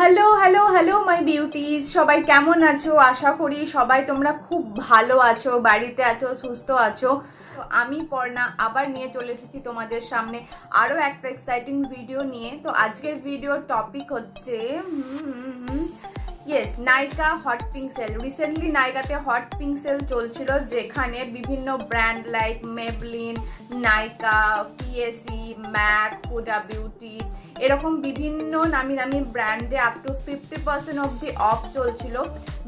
hello hello hello my beauties সবাই কেমন আছো আশা করি সবাই তোমরা খুব ভালো আছো বাড়িতে আছো সুস্থ আছো আমি পর্ণা আবার নিয়ে চলে এসেছি তোমাদের সামনে আরও একটা এক্সাইটিং ভিডিও নিয়ে তো আজকের ভিডিওর টপিক হচ্ছে yes Nykaa hot pink sale recently নাইকাতে হট পিঙ্ক সেল চলছিল যেখানে বিভিন্ন brand like Maybelline Nykaa PAC MAC Huda beauty এরকম বিভিন্ন নামি নামি ব্র্যান্ডে আপ টু ফিফটি পার্সেন্ট অবধি অফ চলছিল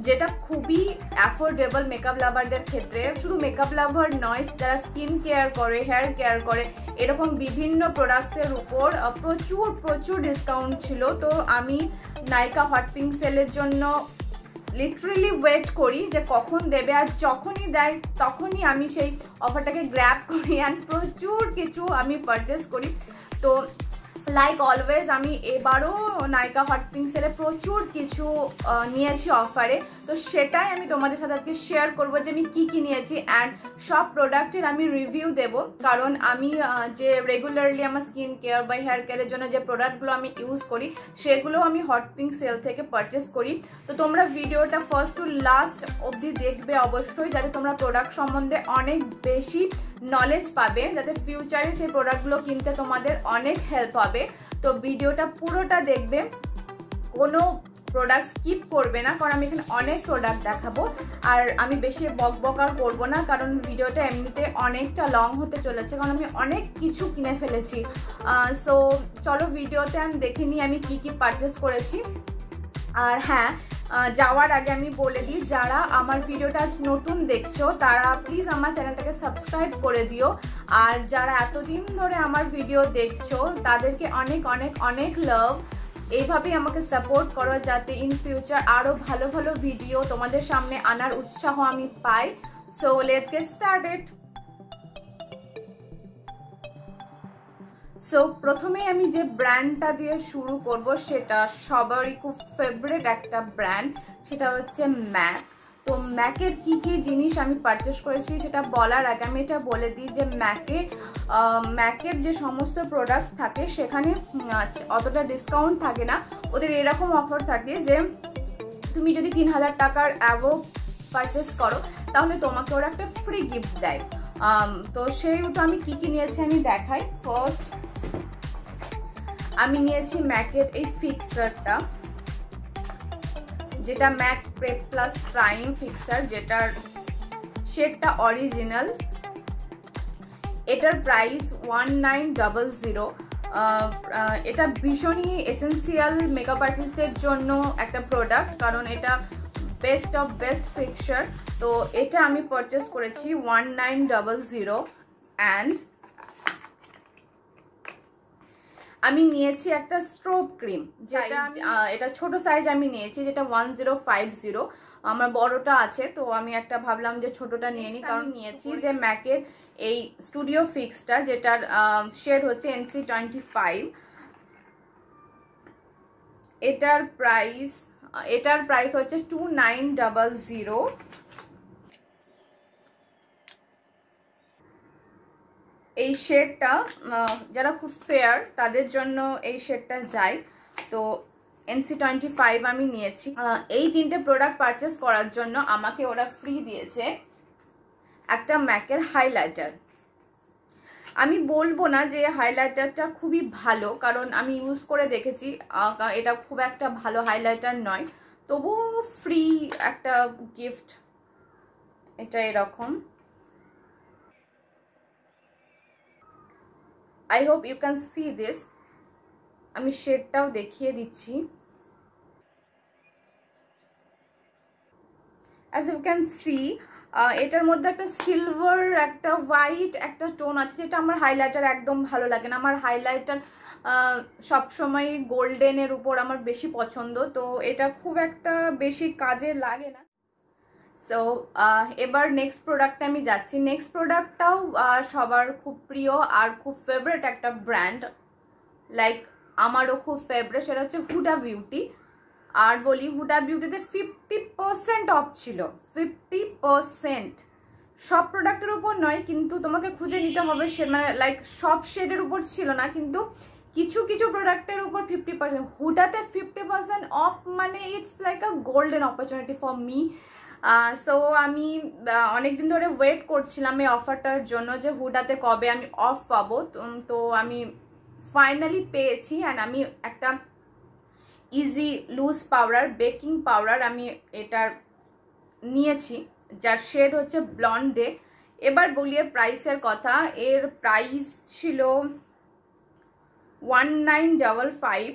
যেটা খুবই অ্যাফোর্ডেবল মেকআপ লাভারদের ক্ষেত্রে শুধু মেকআপ লাভার নয় যারা স্কিন কেয়ার করে হেয়ার কেয়ার করে এরকম বিভিন্ন প্রোডাক্টসের উপর প্রচুর প্রচুর ডিসকাউন্ট ছিল তো আমি নাইকা হট পিঙ্ক সেলের জন্য লিটারেলি ওয়েট করি যে কখন দেবে আর যখনই দেয় তখনই আমি সেই অফারটাকে গ্র্যাপ করি অ্যান্ড প্রচুর কিছু আমি পারচেস করি তো লাইক অলওয়েজ আমি এবারও নায়িকা হট পিঙ্কসের প্রচুর কিছু নিয়েছি অফারে তো সেটাই আমি তোমাদের সাথে আজকে শেয়ার করব যে আমি কি কি নিয়েছি অ্যান্ড সব প্রোডাক্টের আমি রিভিউ দেব কারণ আমি যে রেগুলারলি আমার স্কিন কেয়ার বা হেয়ার কেয়ারের জন্য যে প্রোডাক্টগুলো আমি ইউজ করি সেগুলো আমি হট পিঙ্ক সেল থেকে পারচেস করি তো তোমরা ভিডিওটা ফার্স্ট টু লাস্ট অবধি দেখবে অবশ্যই যাতে তোমরা প্রোডাক্ট সম্বন্ধে অনেক বেশি নলেজ পাবে যাতে ফিউচারে সেই প্রোডাক্টগুলো কিনতে তোমাদের অনেক হেল্প হবে তো ভিডিওটা পুরোটা দেখবে কোনো প্রোডাক্ট স্কিপ করবে না কারণ আমি এখানে অনেক প্রোডাক্ট দেখাবো আর আমি বেশি বক বক আর করবো না কারণ ভিডিওটা এমনিতে অনেকটা লং হতে চলেছে কারণ আমি অনেক কিছু কিনে ফেলেছি সো চলো ভিডিওতে আমি দেখে নিই আমি কি কি পারচেস করেছি আর হ্যাঁ যাওয়ার আগে আমি বলে দিই যারা আমার ভিডিওটা আজ নতুন দেখছো তারা প্লিজ আমার চ্যানেলটাকে সাবস্ক্রাইব করে দিও আর যারা এতদিন ধরে আমার ভিডিও দেখছো তাদেরকে অনেক অনেক অনেক লাভ এইভাবেই আমাকে সাপোর্ট করো যাতে ইন ফিউচার আরও ভালো ভালো ভিডিও তোমাদের সামনে আনার উৎসাহ আমি পাই so let's get started so প্রথমেই আমি যে ব্র্যান্ডটা দিয়ে শুরু করব সেটা সবারই খুব ফেভারেট একটা ব্র্যান্ড সেটা হচ্ছে ম্যাক তো ম্যাকের কি কি জিনিস আমি পারচেস করেছি সেটা বলার আগে আমি এটা বলে দিই যে ম্যাকে ম্যাকের যে সমস্ত প্রোডাক্টস থাকে সেখানে অতটা ডিসকাউন্ট থাকে না ওদের এরকম অফার থাকে যে তুমি যদি তিন হাজার টাকার অ্যাভো পারচেস করো তাহলে তোমাকে ওরা একটা ফ্রি গিফট দেয় তো সেই তো আমি কি কি নিয়েছি আমি দেখাই ফার্স্ট আমি নিয়েছি ম্যাকের এই ফিক্সারটা যেটা matte prep plus prime fixer যেটার শেডটা অরিজিনাল এটার price one nine double zero এটা ভীষণই এসেন্সিয়াল মেকআপ আর্টিস্টদের জন্য একটা প্রোডাক্ট কারণ এটা বেস্ট অফ বেস্ট ফিক্সার তো এটা আমি পারচেস করেছি one nine double zero and আমি নিয়েছি একটা স্ট্রোব ক্রিম যেটা এটা ছোট সাইজ আমি নিয়েছি যেটা ওয়ান জিরো ফাইভ জিরো আমার বড়টা আছে তো আমি একটা ভাবলাম যে ছোটটা নিয়ে নিই কারণ নিয়েছি যে ম্যাকের এই স্টুডিও ফিক্সটা যেটার শেড হচ্ছে এনসি টোয়েন্টি ফাইভ এটার প্রাইস এটার প্রাইস হচ্ছে টু নাইন ডাবল জিরো এই শেডটা যারা খুব ফেয়ার তাদের জন্য এই শেডটা যায় তো এনসি টোয়েন্টি ফাইভ আমি নিয়েছি এই তিনটে প্রোডাক্ট পারচেস করার জন্য আমাকে ওরা ফ্রি দিয়েছে একটা ম্যাকের হাইলাইটার আমি বলবো না যে হাইলাইটারটা খুবই ভালো কারণ আমি ইউজ করে দেখেছি এটা খুব একটা ভালো হাইলাইটার নয় তবুও ফ্রি একটা গিফট এটা এরকম I hope you can see this আমি শেডটাও দেখিয়ে দিচ্ছি অ্যাজ ইউ ক্যান সি এটার মধ্যে একটা সিলভার একটা হোয়াইট একটা টোন আছে যেটা আমার হাইলাইটার একদম ভালো লাগে না আমার হাইলাইটার সবসময় গোল্ডেনের উপর আমার বেশি পছন্দ তো এটা খুব একটা বেশি কাজে লাগে না সো এবার নেক্সট প্রোডাক্টে আমি যাচ্ছি নেক্সট প্রোডাক্টটাও সবার খুব প্রিয় আর খুব ফেভারেট একটা ব্র্যান্ড লাইক আমারও খুব ফেভারেট সেটা হচ্ছে হুডা বিউটি আর বলি হুডা বিউটিতে ফিফটি পারসেন্ট অফ ছিল ফিফটি পারসেন্ট সব প্রোডাক্টের উপর নয় কিন্তু তোমাকে খুঁজে নিতে হবে সে মানে লাইক সব শেডের উপর ছিল না কিন্তু কিছু কিছু প্রোডাক্টের উপর ফিফটি পার্সেন্ট হুডাতে ফিফটি পার্সেন্ট অফ মানে it's like a golden opportunity for me so আমি অনেক দিন ধরে ওয়েট করছিলাম এই অফারটার জন্য যে হুডাতে কবে আমি অফ পাবো তো আমি ফাইনালি পেয়েছি অ্যান্ড আমি একটা easy loose powder baking powder আমি এটার নিয়েছি যার শেড হচ্ছে ব্লন্ডে এবার বলি এর প্রাইসের কথা এর প্রাইস ছিল one nine double five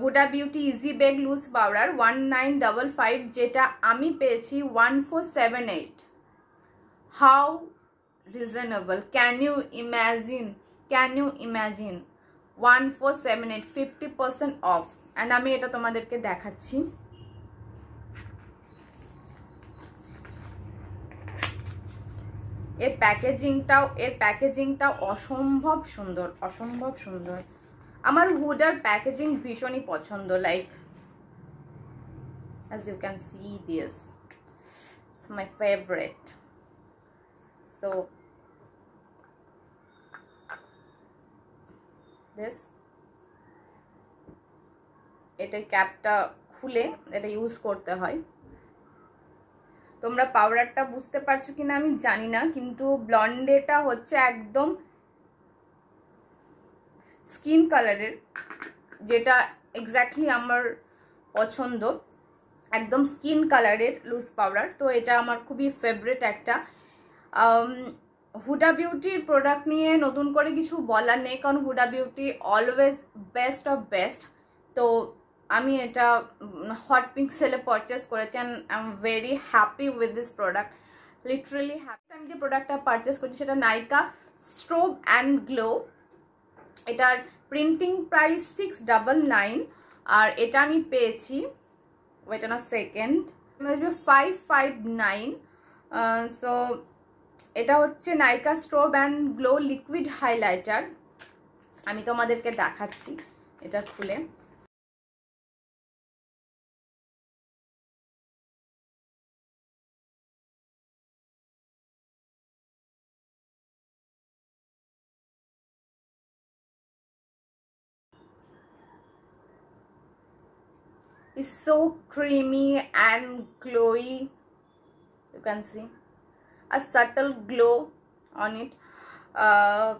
Huda beauty easy bake loose powder one nine double five যেটা আমি পেয়েছি one four seven eight how reasonable can you imagine can you imagine one four seven eight fifty percent off and আমি এটা তোমাদেরকে দেখাচ্ছি এর প্যাকেজিংটাও এর প্যাকেজিংটাও অসম্ভব সুন্দর অসম্ভব সুন্দর আমার হুডার প্যাকেজিং ভীষণই পছন্দ like as you can see this my my so so this এটা ক্যাপটা খুলে এটা ইউজ করতে হয় তোমরা পাউডারটা বুঝতে পারছো কিনা আমি জানি না কিন্তু ব্লন্ডেটা হচ্ছে একদম স্কিন কালারের যেটা এক্স্যাক্টলি আমার পছন্দ একদম স্কিন কালারের লুজ পাউডার তো এটা আমার খুবই ফেভারেট একটা হুডা বিউটির প্রোডাক্ট নিয়ে নতুন করে কিছু বলার নেই কারণ Huda beauty always best of best তো আমি এটা হট পিঙ্ক সেলে পারচেস করেছি and I am very happy with this product literally happy আমি যে প্রোডাক্টটা পারচেস করছি সেটা নাইকা স্ট্রোব অ্যান্ড গ্লো এটার printing price six double nine আর এটা আমি পেয়েছি ওয়েট অন সেকেন্ড আসবে ফাইভ ফাইভ নাইন সো এটা হচ্ছে Nykaa strobe and glow liquid highlighter আমি তোমাদেরকে দেখাচ্ছি এটা খুলে is so creamy and glowy you can see a subtle glow on it uh,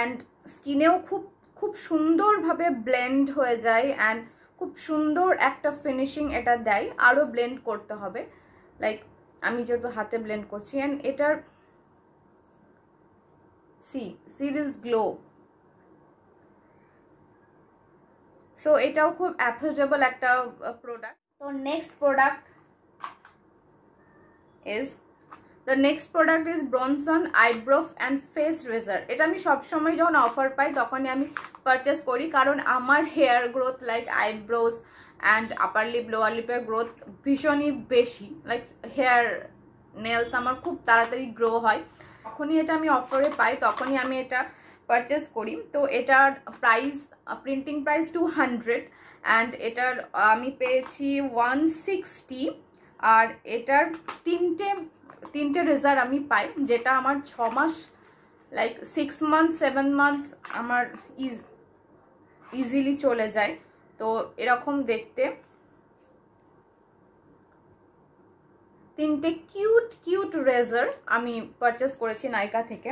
and স্কিনেও খুব খুব সুন্দরভাবে ব্লেন্ড হয়ে যায় অ্যান্ড খুব সুন্দর একটা ফিনিশিং এটা দেয় আরও ব্লেন্ড করতে হবে লাইক আমি যেহেতু হাতে ব্লেন্ড করছি অ্যান্ড এটার see see this glow so এটাও খুব অ্যাফোর্ডেবল একটা প্রোডাক্ট তো next product is the next product is Bronson eyebrow and face razor এটা আমি সবসময় যখন অফার পাই তখনই আমি পারচেস করি কারণ আমার hair growth like eyebrows and upper lip lower লিপের গ্রোথ ভীষণই বেশি লাইক হেয়ার নেলস আমার খুব তাড়াতাড়ি গ্রো হয় তখনই এটা আমি অফারে পাই তখনই আমি এটা পারচেস করি তো এটার price printing price two hundred and এটার আমি পেয়েছি ওয়ান সিক্সটি আর এটার তিনটে তিনটে রেজার আমি পাই যেটা আমার ছ মাস like six month seven months আমার ইজিলি চলে যায় তো এরকম দেখতে তিনটে কিউট কিউট রেজার আমি পারচেস করেছি নাইকা থেকে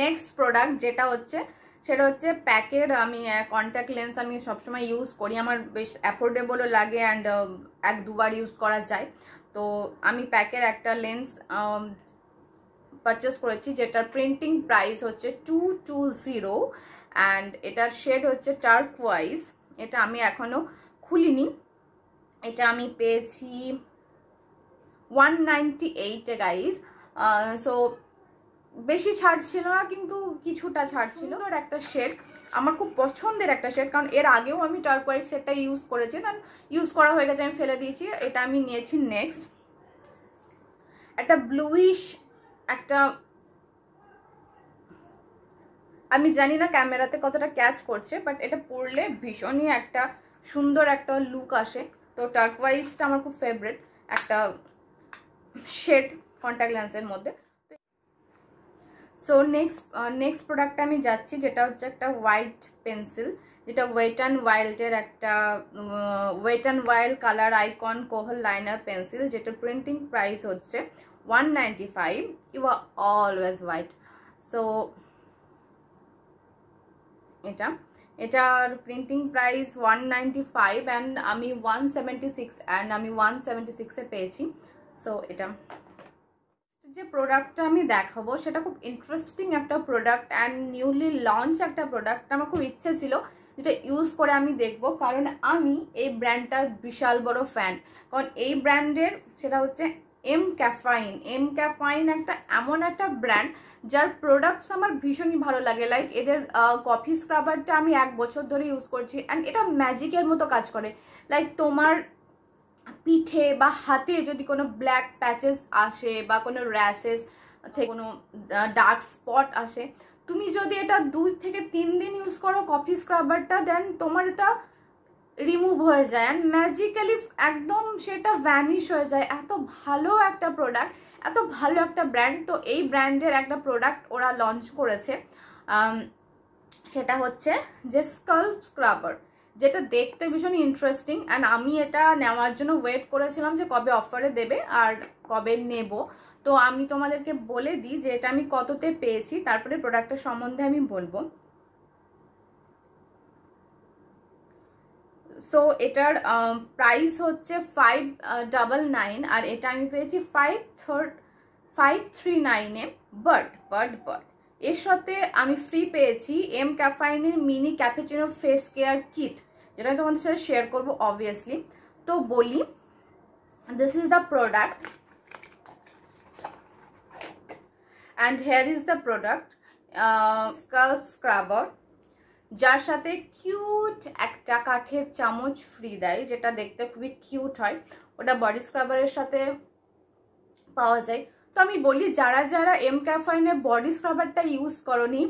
নেক্সট প্রোডাক্ট যেটা হচ্ছে সেটা হচ্ছে প্যাকের আমি কন্ট্যাক্ট লেন্স আমি সবসময় ইউজ করি আমার বেশ অ্যাফোর্ডেবলও লাগে অ্যান্ড এক দুবার ইউজ করা যায় তো আমি প্যাকের একটা লেন্স পারচেস করেছি যেটার প্রিন্টিং প্রাইস হচ্ছে টু টু জিরো অ্যান্ড এটার শেড হচ্ছে টার্ক ওয়াইজ এটা আমি এখনও খুলিনি এটা আমি পেয়েছি ওয়ান নাইনটি এইটে গাইজ সো বেশি ছাড় ছিল না কিন্তু কিছুটা ছাড় ছিল ওর একটা শেড আমার খুব পছন্দের একটা শেড কারণ এর আগেও আমি টার্কোয়াইজ শেডটা ইউজ করেছি দেন ইউজ করা হয়ে গেছে আমি ফেলে দিয়েছি এটা আমি নিয়েছি নেক্সট একটা ব্লুইশ একটা আমি জানি না ক্যামেরাতে কতটা ক্যাচ করছে বাট এটা পরলে ভীষণই একটা সুন্দর একটা লুক আসে তো টার্কওয়াইজটা আমার খুব ফেভারেট একটা শেড কন্ট্যাক্ট লেন্সের মধ্যে সো নেক্সট নেক্সট প্রোডাক্টে আমি যাচ্ছি যেটা হচ্ছে একটা হোয়াইট পেন্সিল যেটা ওয়েট অ্যান্ড ওয়াইল্ডের একটা wet and wild colour icon kohl liner pencil যেটা প্রিন্টিং প্রাইস হচ্ছে one ninety five you are always white so এটা এটার printing price one ninety five and আমি ওয়ান সেভেন্টি সিক্স অ্যান্ড আমি one seventy সিক্সে পেয়েছি সো এটা যে প্রোডাক্টটা আমি দেখাবো সেটা খুব ইন্টারেস্টিং একটা প্রোডাক্ট অ্যান্ড নিউলি লঞ্চ একটা প্রোডাক্ট আমার খুব ইচ্ছে ছিল যেটা ইউজ করে আমি দেখব কারণ আমি এই ব্র্যান্ডটার বিশাল বড় ফ্যান কারণ এই ব্র্যান্ডের সেটা হচ্ছে এম ক্যাফাইন এম ক্যাফাইন একটা এমন একটা ব্র্যান্ড যার প্রোডাক্টস আমার ভীষণই ভালো লাগে লাইক এদের কফি স্ক্রাবারটা আমি এক বছর ধরে ইউজ করছি অ্যান্ড এটা ম্যাজিকের মতো কাজ করে লাইক তোমার পিঠে বা হাতে যদি কোনো ব্ল্যাক প্যাচেস আসে বা কোনো র্যাশেস থেকে কোনো ডার্ক স্পট আসে তুমি যদি এটা দুই থেকে তিন দিন ইউজ করো কফি স্ক্রাবারটা দেন তোমার এটা রিমুভ হয়ে যায় অ্যান্ড ম্যাজিক্যালি একদম সেটা ভ্যানিশ হয়ে যায় এত ভালো একটা প্রোডাক্ট এত ভালো একটা ব্র্যান্ড তো এই ব্র্যান্ডের একটা প্রোডাক্ট ওরা লঞ্চ করেছে সেটা হচ্ছে যে স্কাল্প স্ক্রাবার যেটা দেখতে ভীষণ ইন্টারেস্টিং অ্যান্ড আমি এটা নেওয়ার জন্য ওয়েট করেছিলাম যে কবে অফারে দেবে আর কবে নেব তো আমি তোমাদেরকে বলে দিই যে এটা আমি কততে পেয়েছি তারপরে প্রোডাক্টের সম্বন্ধে আমি বলবো সো এটার প্রাইস হচ্ছে ফাইভ ডাবল নাইন আর এটা আমি পেয়েছি ফাইভ থার্ড ফাইভ থ্রি নাইনে বাট বাট বাট এর সাথে আমি ফ্রি পেয়েছি এম ক্যাফাইনের mini caffeccino face care kit যেটা আমি তোমাদের সাথে শেয়ার করবো অবভিয়াসলি তো বলি this is the product and here is the product scalp scrubber যার সাথে কিউট একটা কাঠের চামচ ফ্রি দেয় যেটা দেখতে খুবই কিউট হয় ওটা বডি স্ক্রাবারের সাথে পাওয়া যায় তো আমি বলি যারা যারা এম ক্যাফাইনের বডি স্ক্রাবারটা ইউজ করনি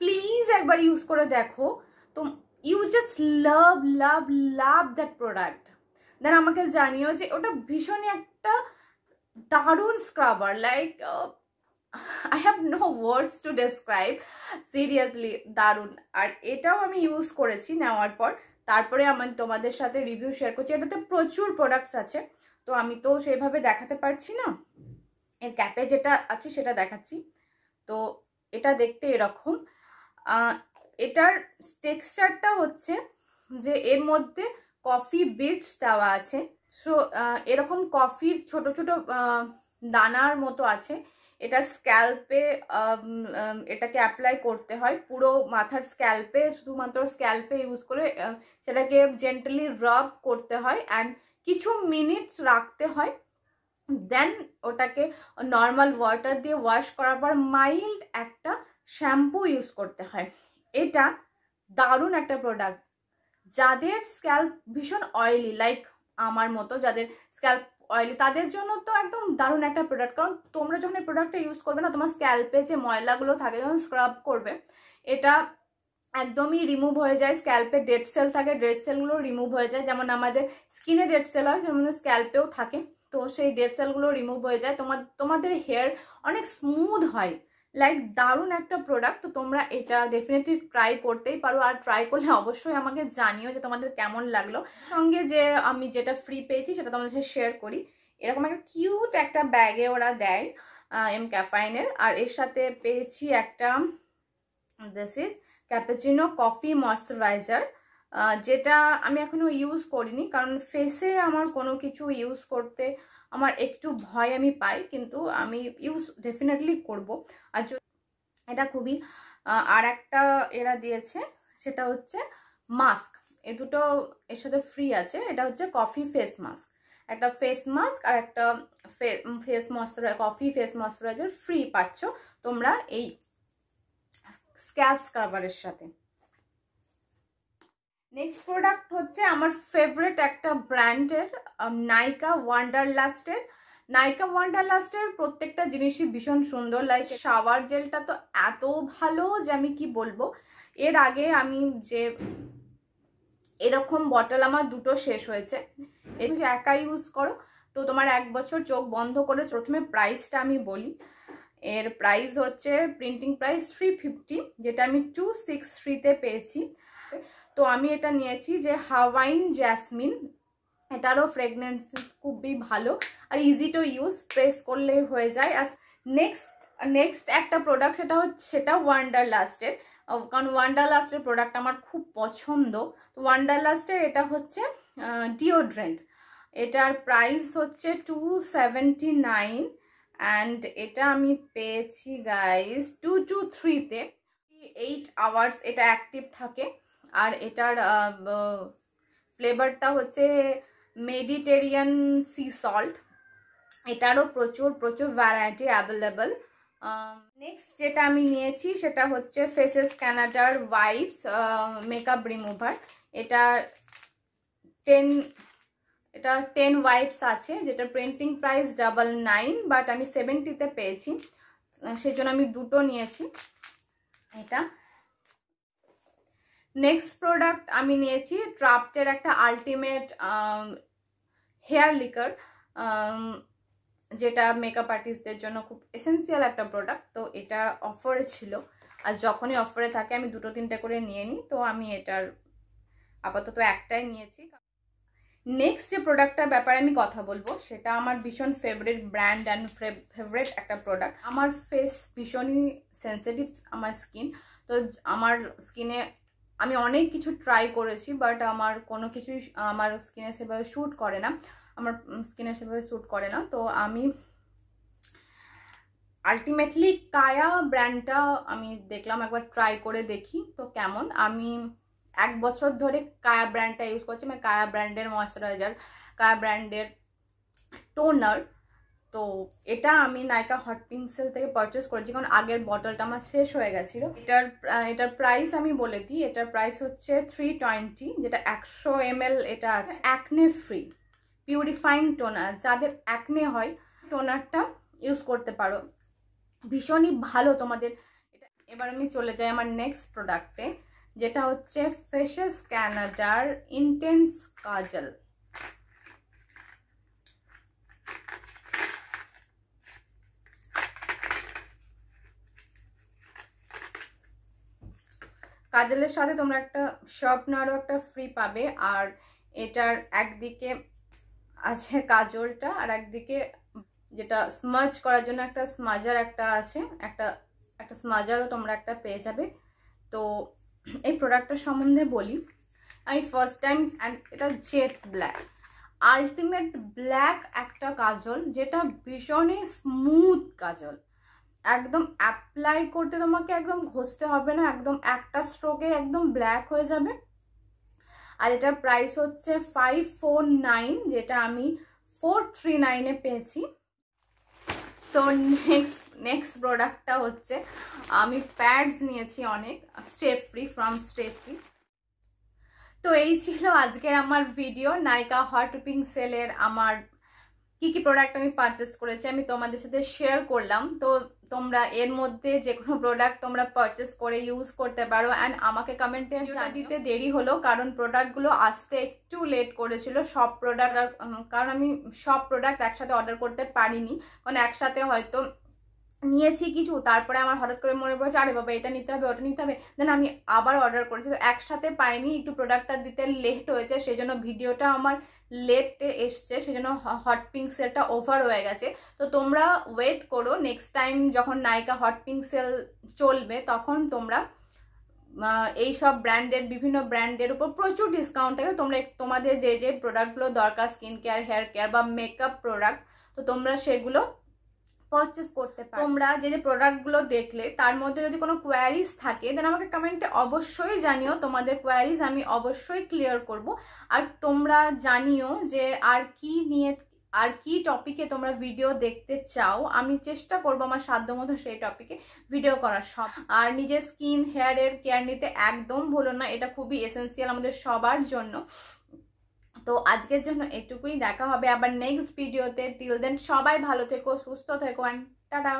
প্লিজ একবার ইউজ করে দেখো তো you just love love love that product then আমাকে জানিও যে ওটা ভীষণই একটা দারুণ scrubber like I have no words to describe seriously দারুণ আর এটাও আমি ইউজ করেছি নেওয়ার পর তারপরে আমি তোমাদের সাথে রিভিউ শেয়ার করছি এটাতে প্রচুর প্রোডাক্টস আছে তো আমি তো সেভাবে দেখাতে পারছি না এর ক্যাপে যেটা আছে সেটা দেখাচ্ছি তো এটা দেখতে এরকম এটার টেক্সচারটা হচ্ছে যে এর মধ্যে কফি বিটস দেওয়া আছে সো এরকম কফির ছোট ছোট দানার মতো আছে এটা স্ক্যাল্পে এটাকে অ্যাপ্লাই করতে হয় পুরো মাথার স্ক্যাল্পে শুধুমাত্র স্ক্যাল্পে ইউজ করে সেটাকে জেন্টালি রব করতে হয় অ্যান্ড কিছু মিনিটস রাখতে হয় দেন ওটাকে নর্মাল ওয়াটার দিয়ে ওয়াশ করার পর মাইল্ড একটা শ্যাম্পু ইউজ করতে হয় এটা দারুণ একটা প্রোডাক্ট যাদের স্ক্যাল্প ভীষণ অয়েলি লাইক আমার মতো যাদের স্ক্যাল্প অয়েলি তাদের জন্য তো একদম দারুণ একটা প্রোডাক্ট কারণ তোমরা যখন এই প্রোডাক্টটা ইউজ করবে না তোমার স্ক্যাল্পে যে ময়লাগুলো থাকে যখন স্ক্রাব করবে এটা একদমই রিমুভ হয়ে যায় স্ক্যাল্পে ডেড সেল থাকে ডেড সেলগুলো রিমুভ হয়ে যায় যেমন আমাদের স্কিনে ডেড সেল হয় যেমন স্ক্যাল্পেও থাকে তো সেই ডেড সেলগুলো রিমুভ হয়ে যায় তোমার তোমাদের হেয়ার অনেক স্মুথ হয় লাইক দারুণ একটা প্রোডাক্ট তো তোমরা এটা ডেফিনেটলি ট্রাই করতেই পারো আর ট্রাই করলে অবশ্যই আমাকে জানিও যে তোমাদের কেমন লাগলো সঙ্গে যে আমি যেটা ফ্রি পেয়েছি সেটা তোমাদের সাথে শেয়ার করি এরকম একটা কিউট একটা ব্যাগে ওরা দেয় এম ক্যাফাইনের আর এর সাথে পেয়েছি একটা this is cappuccino coffee moisturiser যেটা আমি এখনও ইউজ করিনি কারণ ফেসে আমার কোনো কিছু ইউজ করতে আমার একটু ভয় আমি পাই কিন্তু আমি ইউজ ডেফিনেটলি করব আর এটা খুবই আর একটা এরা দিয়েছে সেটা হচ্ছে মাস্ক এ দুটো এর সাথে ফ্রি আছে এটা হচ্ছে কফি ফেস মাস্ক একটা ফেস মাস্ক আর একটা face moisturiser coffee face moisturiser free পাচ্ছ তোমরা এই স্ক্যাপ স্ক্রাবারের সাথে নেক্সট প্রোডাক্ট হচ্ছে আমার ফেভারেট একটা ব্র্যান্ডের নাইকা ওয়ান্ডার লাস্টের নাইকা ওয়ান্ডার লাস্টের প্রত্যেকটা জিনিসই ভীষণ সুন্দর লাইক শাওয়ার জেলটা তো এত ভালো যে আমি কি বলবো এর আগে আমি যে এরকম বটল আমার দুটো শেষ হয়েছে এটি একা ইউজ করো তো তোমার এক বছর চোখ বন্ধ করে প্রথমে প্রাইসটা আমি বলি এর প্রাইস হচ্ছে প্রিন্টিং প্রাইস থ্রি ফিফটি যেটা আমি টু সিক্স থ্রিতে পেয়েছি তো আমি এটা নিয়েছি যে হাওয়াইন জ্যাসমিন এটারও ফ্রেগনেন্স খুবই ভালো আর ইজি টু ইউজ প্রেস করলেই হয়ে যায় আর নেক্সট নেক্সট একটা প্রোডাক্ট সেটা হচ্ছে সেটা ওয়ান্ডারলাস্টের কারণ ওয়ান্ডারলাস্টের প্রোডাক্ট আমার খুব পছন্দ তো ওয়ান্ডারলাস্টের এটা হচ্ছে ডিওড্রেন্ট এটার প্রাইস হচ্ছে টু সেভেন্টি নাইন অ্যান্ড এটা আমি পেয়েছি গাইস টু টু থ্রিতে এইট আওয়ার্স এটা অ্যাক্টিভ থাকে আর এটার ফ্লেভারটা হচ্ছে মেডিটেরিয়ান সি সল্ট এটারও প্রচুর প্রচুর ভ্যারাইটি অ্যাভেলেবেল নেক্সট যেটা আমি নিয়েছি সেটা হচ্ছে ফেসেস ক্যানাডার ওয়াইপস মেকআপ রিমুভার এটা টেন এটা টেন ওয়াইপস আছে যেটা printing price double nine but আমি সেভেন্টিতে পেয়েছি সেই জন্য আমি দুটো নিয়েছি এটা নেক্সট প্রোডাক্ট আমি নিয়েছি ট্রাপ্টের একটা আলটিমেট হেয়ার লিকার যেটা মেকআপ আর্টিস্টদের জন্য খুব এসেন্সিয়াল একটা প্রোডাক্ট তো এটা অফারে ছিল আর যখনই অফারে থাকে আমি দুটো তিনটে করে নিয়ে নিই তো আমি এটার আপাতত একটাই নিয়েছি নেক্সট যে প্রোডাক্টটার ব্যাপারে আমি কথা বলবো সেটা আমার ভীষণ ফেভারিট ব্র্যান্ড অ্যান্ড ফেভারিট একটা প্রোডাক্ট আমার ফেস ভীষণই সেন্সিটিভ আমার স্কিন তো আমার স্কিনে আমি অনেক কিছু ট্রাই করেছি বাট আমার কোনো কিছুই আমার স্কিনে সেভাবে শ্যুট করে না আমার স্কিনে সেভাবে শ্যুট করে না তো আমি আলটিমেটলি কায়া ব্র্যান্ডটা আমি দেখলাম একবার ট্রাই করে দেখি তো কেমন আমি এক বছর ধরে কায়া ব্র্যান্ডটা ইউজ করছি মানে কায়া ব্র্যান্ডের ময়শ্চারাইজার কায়া ব্র্যান্ডের টোনার তো এটা আমি নাইকা হট পিন্সেল থেকে পারচেস করেছি কারণ আগের বটলটা আমার শেষ হয়ে গেছিলো এটার এটার প্রাইস আমি বলে দিই এটার প্রাইস হচ্ছে থ্রি টোয়েন্টি যেটা একশো এম এটা আছে অ্যাকনে ফ্রি পিউরিফাইং টোনার যাদের অ্যাকনে হয় টোনারটা ইউজ করতে পারো ভীষণই ভালো তোমাদের এটা এবার আমি চলে যাই আমার নেক্সট প্রোডাক্টে যেটা হচ্ছে ফেশেস ক্যানাডার ইন্টেন্স কাজল কাজলের সাথে তোমরা একটা শার্পনারও একটা ফ্রি পাবে আর এটার একদিকে আছে কাজলটা আর একদিকে যেটা স্মাজ করার জন্য একটা স্মাজার একটা আছে একটা একটা স্মাজারও তোমরা একটা পেয়ে যাবে তো এই প্রোডাক্টটার সম্বন্ধে বলি আমি ফার্স্ট টাইম এটা জেট ব্ল্যাক আলটিমেট ব্ল্যাক একটা কাজল যেটা ভীষণই স্মুথ কাজল একদম অ্যাপ্লাই করতে তোমাকে একদম ঘষতে হবে না একদম একটা স্ট্রোকে একদম ব্ল্যাক হয়ে যাবে আর এটার প্রাইস হচ্ছে ফাইভ ফোর নাইন যেটা আমি ফোর থ্রি নাইনে পেয়েছি সো নেক্সট নেক্সট প্রোডাক্টটা হচ্ছে আমি প্যাডস নিয়েছি অনেক step free from step free তো এই ছিল আজকের আমার ভিডিও নাইকা হট পিং সেলের আমার কি কি প্রোডাক্ট আমি পারচেস করেছি আমি তোমাদের সাথে শেয়ার করলাম তো তোমরা এর মধ্যে যে কোনো প্রোডাক্ট তোমরা পারচেস করে ইউজ করতে পারো অ্যান্ড আমাকে কমেন্টে দিতে দেরি হলো কারণ প্রোডাক্টগুলো আসতে একটু লেট করেছিল সব প্রোডাক্ট কারণ আমি সব প্রোডাক্ট একসাথে অর্ডার করতে পারিনি কারণ একসাথে হয়তো নিয়েছি কিছু তারপরে আমার হঠাৎ করে মনে পড়েছে আরে বাবা এটা নিতে হবে ওটা নিতে হবে দেন আমি আবার অর্ডার করেছি তো একসাথে পাইনি একটু প্রোডাক্টটা দিতে লেট হয়েছে সেই জন্য ভিডিওটা আমার লেট এসছে সেজন্য হট পিঙ্ক সেলটা ওভার হয়ে গেছে তো তোমরা ওয়েট করো নেক্সট টাইম যখন নায়িকা হট পিঙ্ক সেল চলবে তখন তোমরা এই সব ব্র্যান্ডের বিভিন্ন ব্র্যান্ডের উপর প্রচুর ডিসকাউন্ট থাকে তোমরা তোমাদের যে যে প্রোডাক্টগুলো দরকার স্কিন কেয়ার হেয়ার কেয়ার বা মেকআপ প্রোডাক্ট তো তোমরা সেগুলো পারচেস করতে পারো তোমরা যে যে প্রোডাক্টগুলো দেখলে তার মধ্যে যদি কোনো কোয়ারিজ থাকে দেন আমাকে কমেন্টে অবশ্যই জানিও তোমাদের কোয়ারিজ আমি অবশ্যই ক্লিয়ার করব আর তোমরা জানিও যে আর কি নিয়ে আর কি টপিকে তোমরা ভিডিও দেখতে চাও আমি চেষ্টা করবো আমার সাধ্যমতো সেই টপিকে ভিডিও করার সব আর নিজের স্কিন হেয়ারের কেয়ার নিতে একদম ভুলো না এটা খুবই এসেন্সিয়াল আমাদের সবার জন্য তো আজকের জন্য এটুকুই দেখা হবে আবার নেক্সট ভিডিওতে টিল দেন সবাই ভালো থেকো সুস্থ থেকো অ্যান্ড টাটা